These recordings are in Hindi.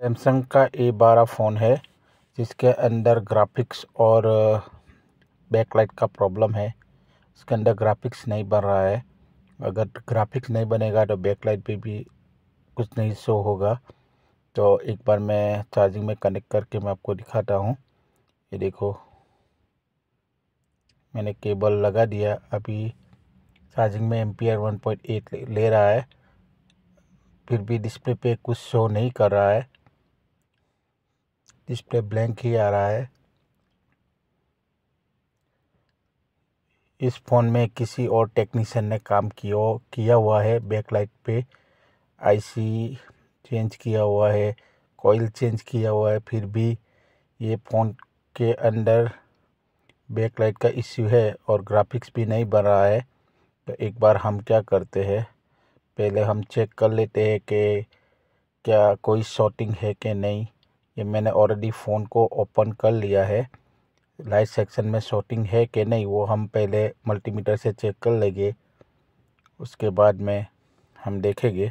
सैमसंग का ए बारह फ़ोन है जिसके अंदर ग्राफिक्स और बैकलाइट uh, का प्रॉब्लम है इसके अंदर ग्राफिक्स नहीं बन रहा है अगर ग्राफिक्स नहीं बनेगा तो बैकलाइट पे भी कुछ नहीं शो होगा तो एक बार मैं चार्जिंग में कनेक्ट करके मैं आपको दिखाता हूँ ये देखो मैंने केबल लगा दिया अभी चार्जिंग में पॉइंट एट ले रहा है फिर भी डिस्प्ले पे कुछ शो नहीं कर रहा है डिस्प्ले ब्लैंक ही आ रहा है इस फ़ोन में किसी और टेक्नीशियन ने काम किया किया हुआ है बैकलाइट पे आईसी चेंज किया हुआ है कोईल चेंज किया हुआ है फिर भी ये फ़ोन के अंदर बैकलाइट का इश्यू है और ग्राफिक्स भी नहीं बन रहा है तो एक बार हम क्या करते हैं पहले हम चेक कर लेते हैं कि क्या कोई शॉटिंग है कि नहीं ये मैंने ऑलरेडी फ़ोन को ओपन कर लिया है लाइट सेक्शन में शॉटिंग है कि नहीं वो हम पहले मल्टीमीटर से चेक कर लेंगे उसके बाद में हम देखेंगे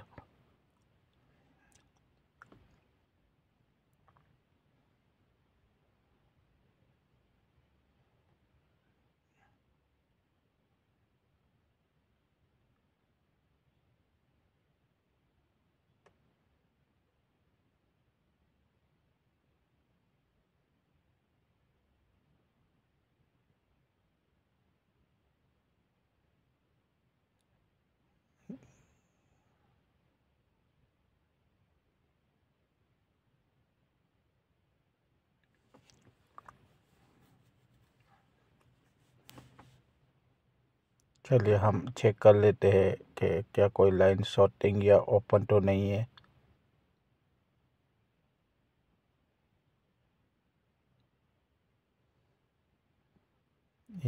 चलिए हम चेक कर लेते हैं कि क्या कोई लाइन शॉर्टिंग या ओपन तो नहीं है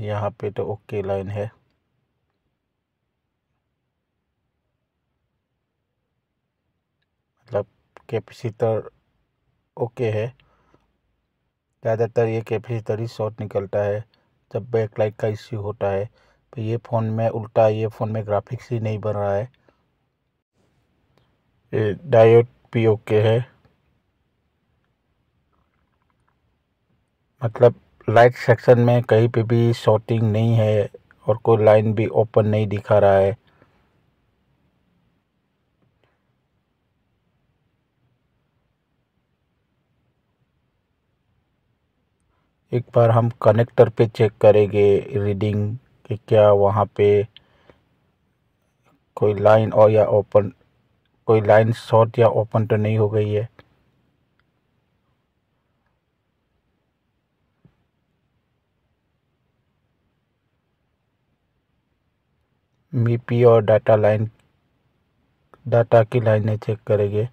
यहाँ पे तो ओके लाइन है मतलब कैपेसिटर ओके है ज़्यादातर ये कैपेसिटर ही शॉर्ट निकलता है जब बैकलाइट का इश्यू होता है तो ये फ़ोन में उल्टा ये फ़ोन में ग्राफिक्स ही नहीं बन रहा है ये डायोड भी ओके है मतलब लाइट सेक्शन में कहीं पे भी शॉर्टिंग नहीं है और कोई लाइन भी ओपन नहीं दिखा रहा है एक बार हम कनेक्टर पे चेक करेंगे रीडिंग कि क्या वहाँ पे कोई लाइन और या ओपन कोई लाइन शॉर्ट या ओपन तो नहीं हो गई है मीपी और डाटा लाइन डाटा की लाइनें चेक करेंगे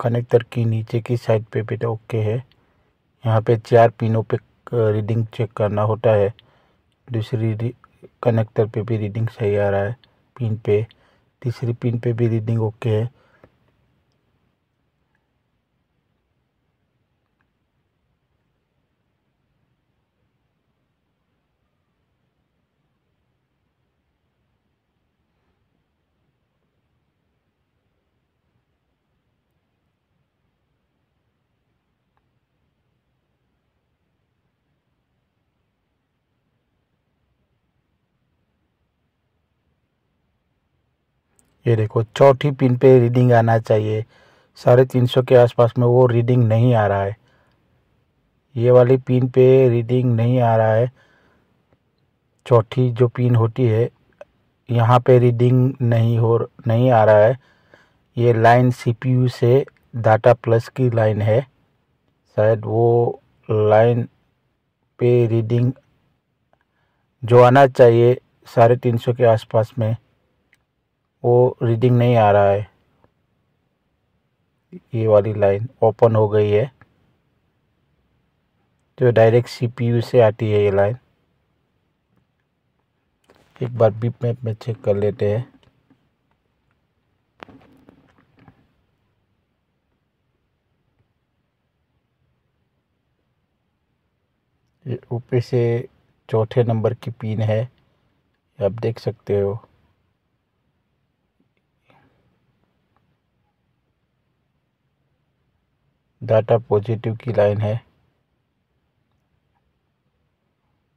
कनेक्टर की नीचे की साइड पे भी तो ओके है यहाँ पे चार पिनों पे रीडिंग चेक करना होता है दूसरी कनेक्टर पे भी रीडिंग सही आ रहा है पिन पे तीसरी पिन पे भी रीडिंग ओके है ये देखो चौथी पिन पे रीडिंग आना चाहिए साढ़े तीन सौ के आसपास में वो रीडिंग नहीं आ रहा है ये वाली पिन पे रीडिंग नहीं आ रहा है चौथी जो पिन होती है यहाँ पे रीडिंग नहीं हो नहीं आ रहा है ये लाइन सीपीयू से डाटा प्लस की लाइन है शायद वो लाइन पे रीडिंग जो आना चाहिए साढ़े तीन सौ के आसपास में वो रीडिंग नहीं आ रहा है ये वाली लाइन ओपन हो गई है जो डायरेक्ट सीपीयू से आती है ये लाइन एक बार बीप मैप में चेक कर लेते हैं ऊपर से चौथे नंबर की पिन है आप देख सकते हो डाटा पॉजिटिव की लाइन है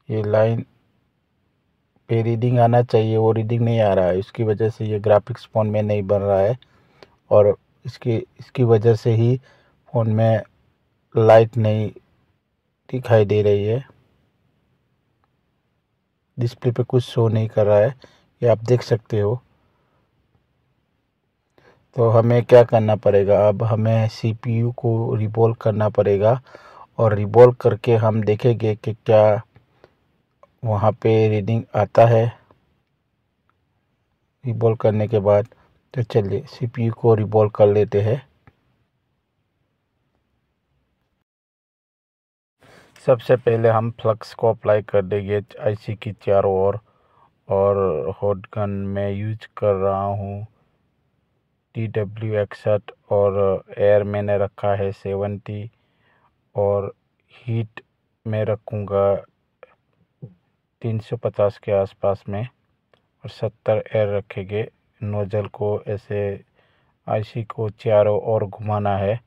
ये लाइन पे रीडिंग आना चाहिए वो रीडिंग नहीं आ रहा है इसकी वजह से ये ग्राफिक्स फ़ोन में नहीं बन रहा है और इसकी इसकी वजह से ही फ़ोन में लाइट नहीं दिखाई दे रही है डिस्प्ले पे कुछ शो नहीं कर रहा है ये आप देख सकते हो तो हमें क्या करना पड़ेगा अब हमें सीपीयू को रिबोल्व करना पड़ेगा और रिबोल्व करके हम देखेंगे कि क्या वहाँ पे रीडिंग आता है रिबोल करने के बाद तो चलिए सीपीयू को रिबोल्व कर लेते हैं सबसे पहले हम फ्लक्स को अप्लाई कर देंगे आईसी की चारों ओर और, और हॉट गन में यूज कर रहा हूँ टी डब्ल्यू एक्सठ और एयर uh, मैंने रखा है सेवेंटी और हीट मैं रखूँगा तीन सौ पचास के आसपास में और सत्तर एयर रखेंगे नोजल को ऐसे आईसी को चारों ओर घुमाना है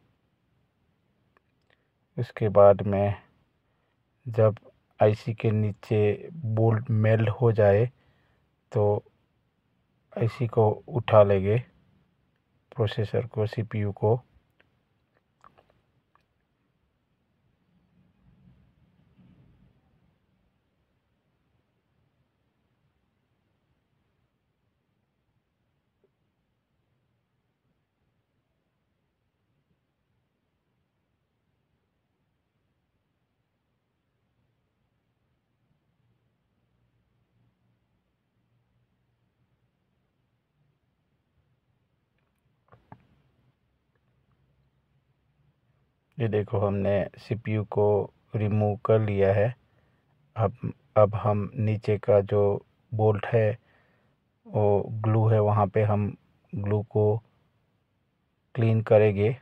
उसके बाद में जब आईसी के नीचे बोल्ट मेल्ट हो जाए तो आईसी को उठा लेंगे प्रोसेसर को सीपीयू को ये देखो हमने सीपीयू को रिमूव कर लिया है अब अब हम नीचे का जो बोल्ट है वो ग्लू है वहाँ पे हम ग्लू को क्लीन करेंगे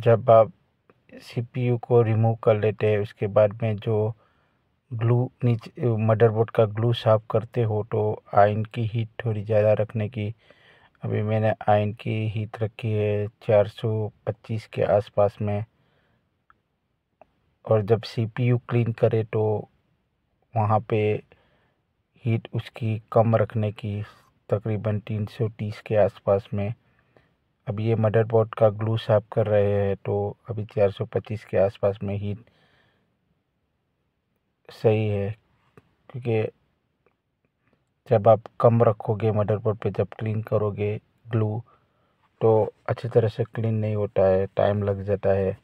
जब आप सीपीयू को रिमूव कर लेते हैं उसके बाद में जो ग्लू नीचे मदरबोर्ड का ग्लू साफ करते हो तो आयन की हीट थोड़ी ज़्यादा रखने की अभी मैंने आयन की हीट रखी है 425 के आसपास में और जब सीपीयू क्लीन करे तो वहाँ पे हीट उसकी कम रखने की तकरीबन 330 के आसपास में अभी ये मदरबोर्ड का ग्लू साफ कर रहे हैं तो अभी 425 के आसपास में हीट सही है क्योंकि जब आप कम रखोगे मदरबोर्ड पे जब क्लीन करोगे ग्लू तो अच्छी तरह से क्लीन नहीं होता है टाइम लग जाता है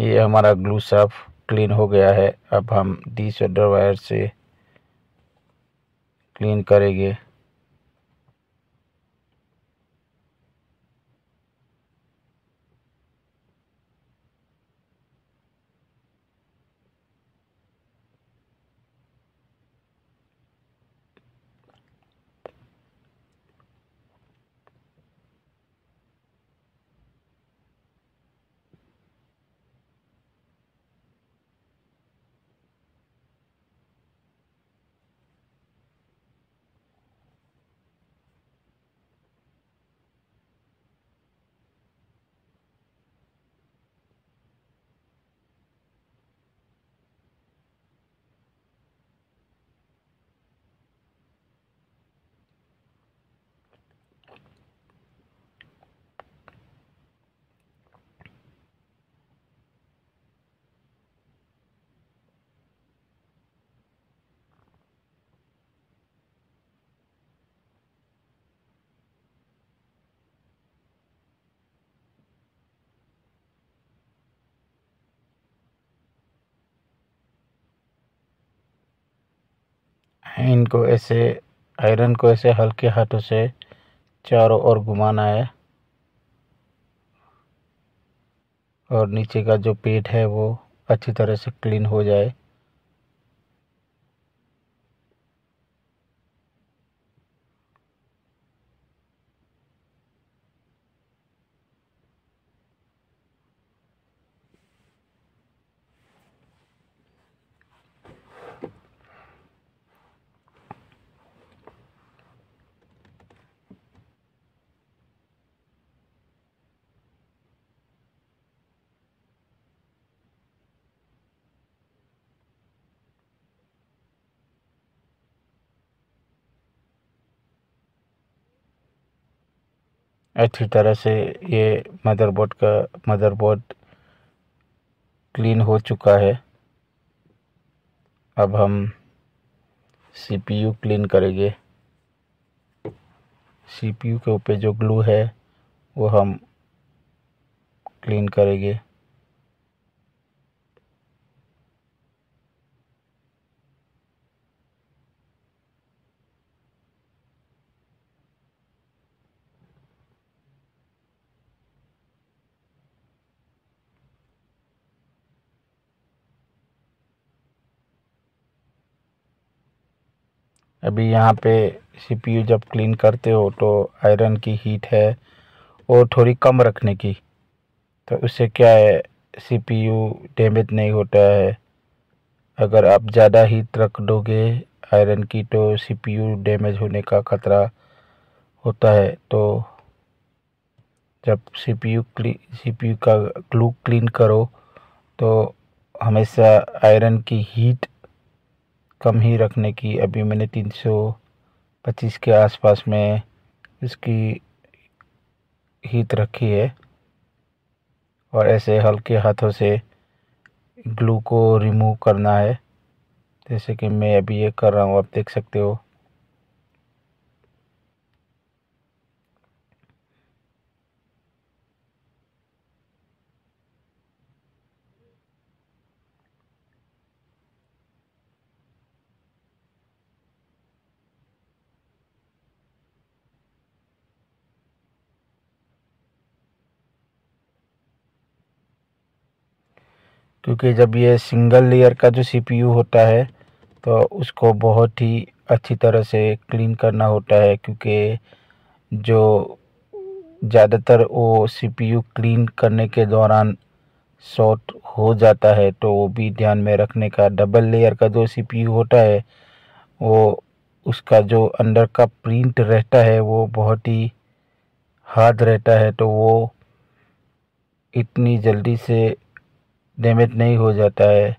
ये हमारा ग्लू साफ क्लीन हो गया है अब हम डी सोल्डर वायर से क्लीन करेंगे इनको ऐसे आयरन को ऐसे हल्के हाथों से चारों ओर घुमाना है और नीचे का जो पेट है वो अच्छी तरह से क्लीन हो जाए अच्छी तरह से ये मदरबोर्ड का मदरबोर्ड क्लीन हो चुका है अब हम सीपीयू क्लीन करेंगे सीपीयू के ऊपर जो ग्लू है वो हम क्लीन करेंगे अभी यहाँ पे सीपीयू जब क्लीन करते हो तो आयरन की हीट है वो थोड़ी कम रखने की तो उससे क्या है सीपीयू डैमेज नहीं होता है अगर आप ज़्यादा हीट रख दोगे आयरन की तो सीपीयू डैमेज होने का ख़तरा होता है तो जब सीपीयू सीपीयू का ग्लू क्लीन करो तो हमेशा आयरन की हीट कम ही रखने की अभी मैंने 325 के आसपास में इसकी हीट रखी है और ऐसे हल्के हाथों से ग्लू को रिमूव करना है जैसे कि मैं अभी ये कर रहा हूँ आप देख सकते हो क्योंकि जब ये सिंगल लेयर का जो सीपीयू होता है तो उसको बहुत ही अच्छी तरह से क्लीन करना होता है क्योंकि जो ज़्यादातर वो सीपीयू क्लीन करने के दौरान शॉर्ट हो जाता है तो वो भी ध्यान में रखने का डबल लेयर का जो सीपीयू होता है वो उसका जो अंडर का प्रिंट रहता है वो बहुत ही हार्ड रहता है तो वो इतनी जल्दी से डैमेज नहीं हो जाता है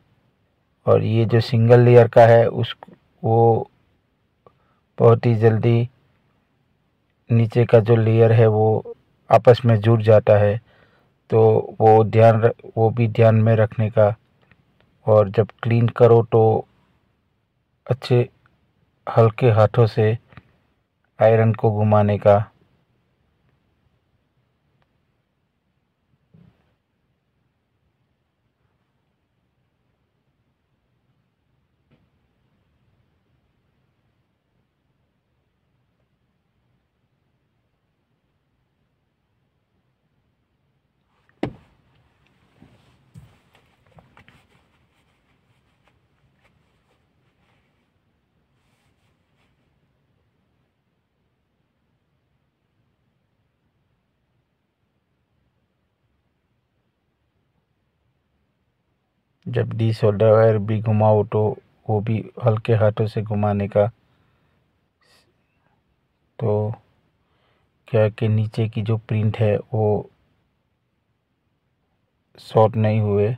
और ये जो सिंगल लेयर का है उस वो बहुत ही जल्दी नीचे का जो लेयर है वो आपस में जुड़ जाता है तो वो ध्यान वो भी ध्यान में रखने का और जब क्लीन करो तो अच्छे हल्के हाथों से आयरन को घुमाने का जब डी शोल्डर वायर भी घुमाओ तो वो भी हल्के हाथों से घुमाने का तो क्या कि नीचे की जो प्रिंट है वो शॉर्ट नहीं हुए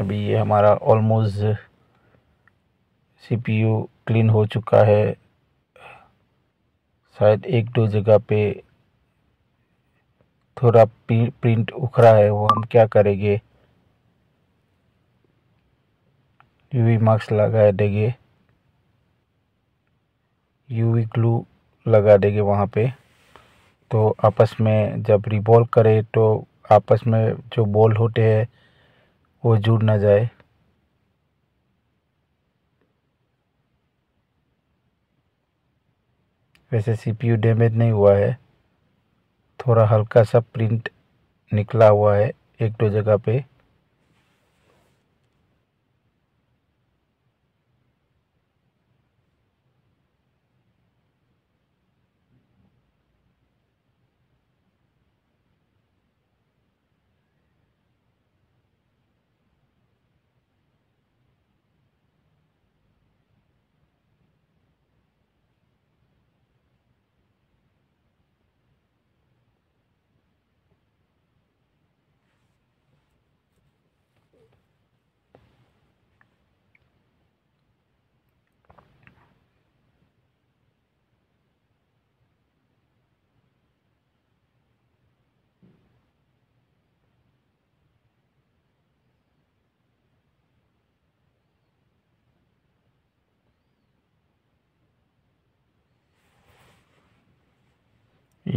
अभी ये हमारा ऑलमोस्ट सीपीयू क्लीन हो चुका है शायद एक दो जगह पे थोड़ा प्रिंट उखड़ा है वो हम क्या करेंगे यूवी मास्क लगा देंगे यूवी ग्लू लगा देंगे वहाँ पे तो आपस में जब रिबॉल करे तो आपस में जो बॉल होते हैं वो जुड़ ना जाए वैसे सीपीयू डैमेज नहीं हुआ है थोड़ा हल्का सा प्रिंट निकला हुआ है एक दो जगह पे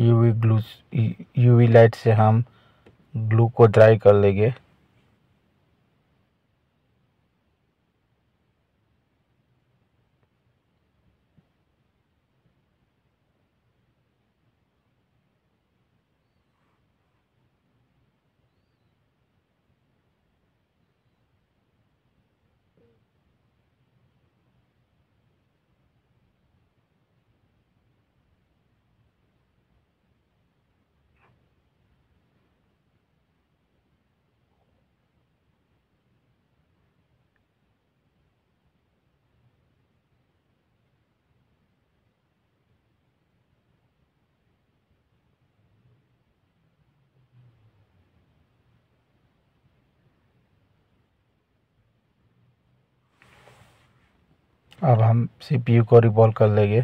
यूवी ग्लू यूवी लाइट से हम ग्लू को ड्राई कर लेंगे अब हम सीपीयू को रिबॉल कर लेंगे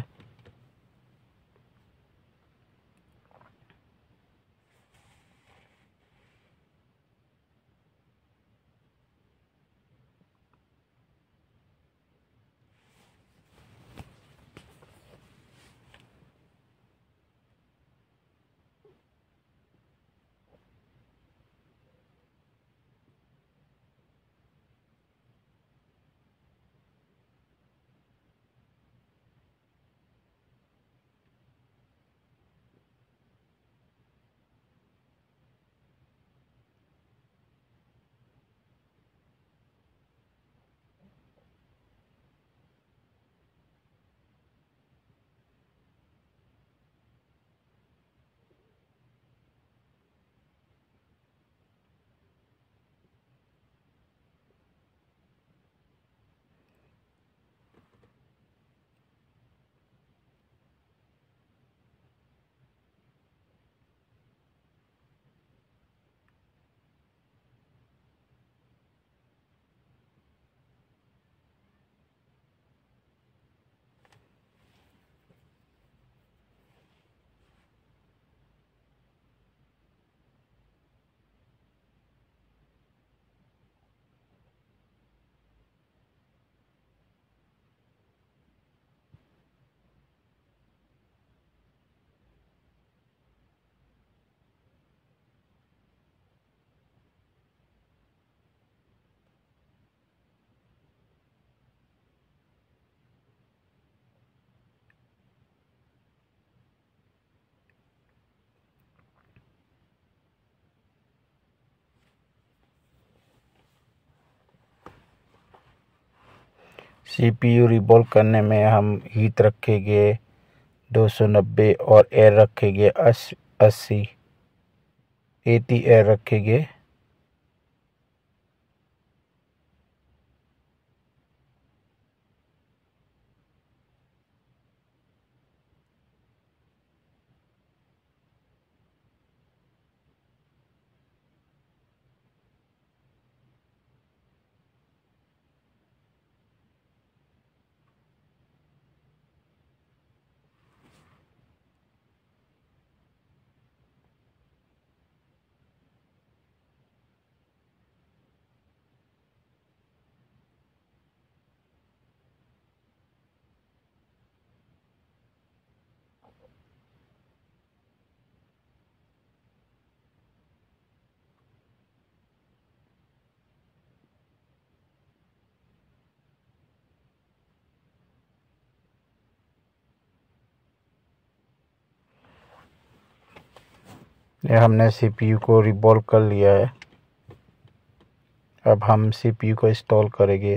सीपीयू रिबॉल करने में हम हीट रखेंगे 290 और एयर रखेंगे अस्सी एटी एयर रखेंगे ये हमने सीपीयू को रिबॉल्व कर लिया है अब हम सीपीयू को इंस्टॉल करेंगे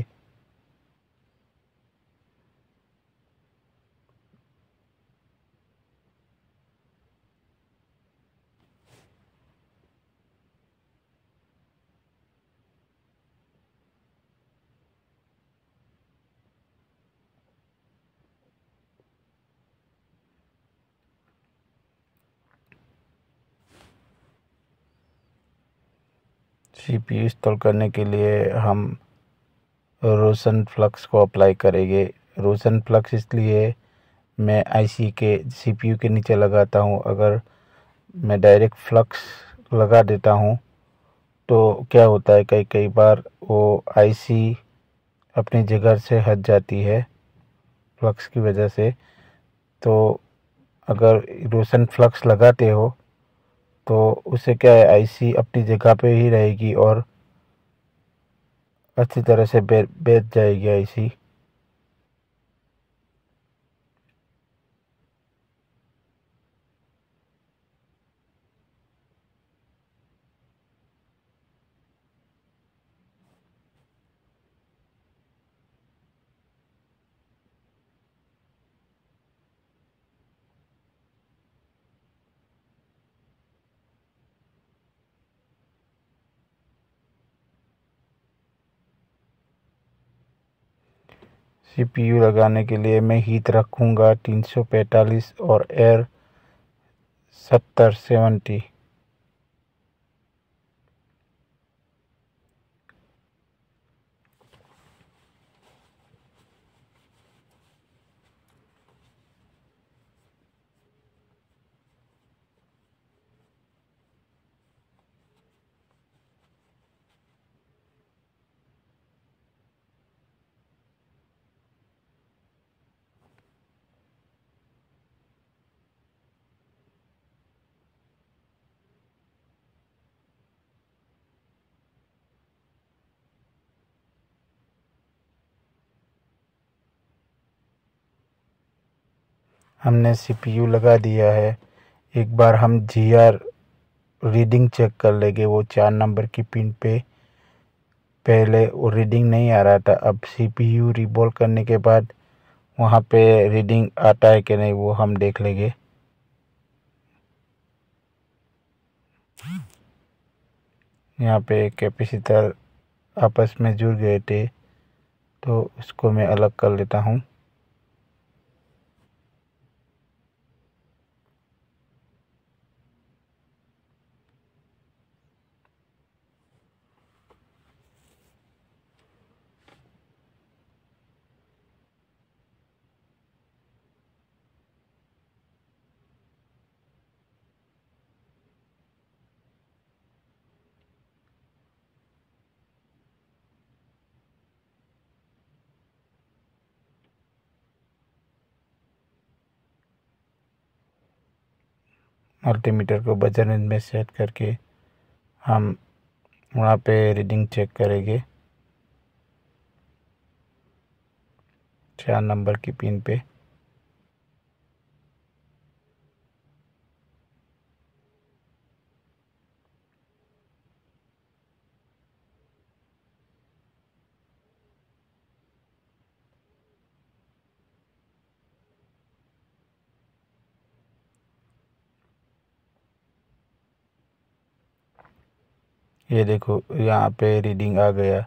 सी पी यू इंस्टॉल करने के लिए हम रोशन फ्लक्स को अप्लाई करेंगे रोशन फ्लक्स इसलिए मैं आईसी के सीपीयू के नीचे लगाता हूँ अगर मैं डायरेक्ट फ्लक्स लगा देता हूँ तो क्या होता है कई कई बार वो आईसी अपनी जगह से हट जाती है फ्लक्स की वजह से तो अगर रोशन फ्लक्स लगाते हो तो उसे क्या है आईसी अपनी जगह पे ही रहेगी और अच्छी तरह से बैठ जाएगी आईसी सीपीयू लगाने के लिए मैं हीट रखूँगा पैंतालीस और एयर सत्तर सेवेंटी हमने सीपीयू लगा दिया है एक बार हम जीआर रीडिंग चेक कर लेंगे वो चार नंबर की पिन पे पहले वो रीडिंग नहीं आ रहा था अब सीपीयू रिबॉल करने के बाद वहाँ पे रीडिंग आता है कि नहीं वो हम देख लेंगे यहाँ पे कैपेसिटर आपस में जुड़ गए थे तो उसको मैं अलग कर लेता हूँ मल्टीमीटर को बजर रेंज में सेट करके हम वहाँ पे रीडिंग चेक करेंगे चार नंबर की पिन पे ये देखो यहाँ पे रीडिंग आ गया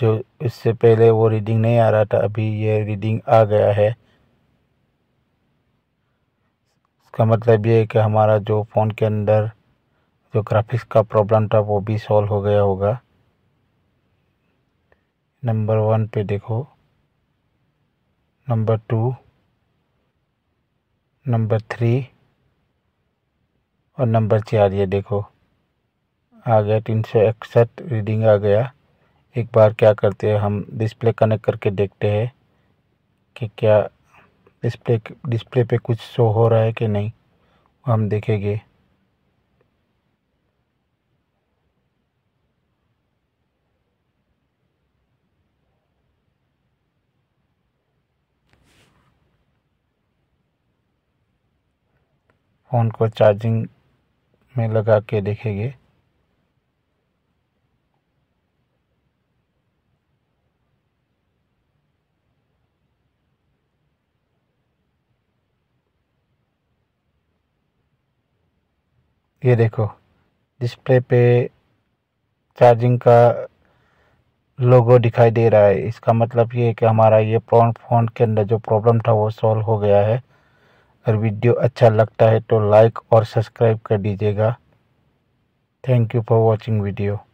जो इससे पहले वो रीडिंग नहीं आ रहा था अभी ये रीडिंग आ गया है इसका मतलब ये है कि हमारा जो फ़ोन के अंदर जो ग्राफिक्स का प्रॉब्लम था वो भी सॉल्व हो गया होगा नंबर वन पे देखो नंबर टू नंबर थ्री और नंबर चार ये देखो आ गया तीन सौ इकसठ रीडिंग आ गया एक बार क्या करते हैं हम डिस्प्ले कनेक्ट करके देखते हैं कि क्या डिस्प्ले डिस्प्ले पे कुछ शो हो रहा है कि नहीं हम देखेंगे फ़ोन को चार्जिंग में लगा के देखेंगे ये देखो डिस्प्ले पे चार्जिंग का लोगो दिखाई दे रहा है इसका मतलब ये है कि हमारा ये प्रॉन फोन के अंदर जो प्रॉब्लम था वो सॉल्व हो गया है अगर वीडियो अच्छा लगता है तो लाइक और सब्सक्राइब कर दीजिएगा thank you for watching video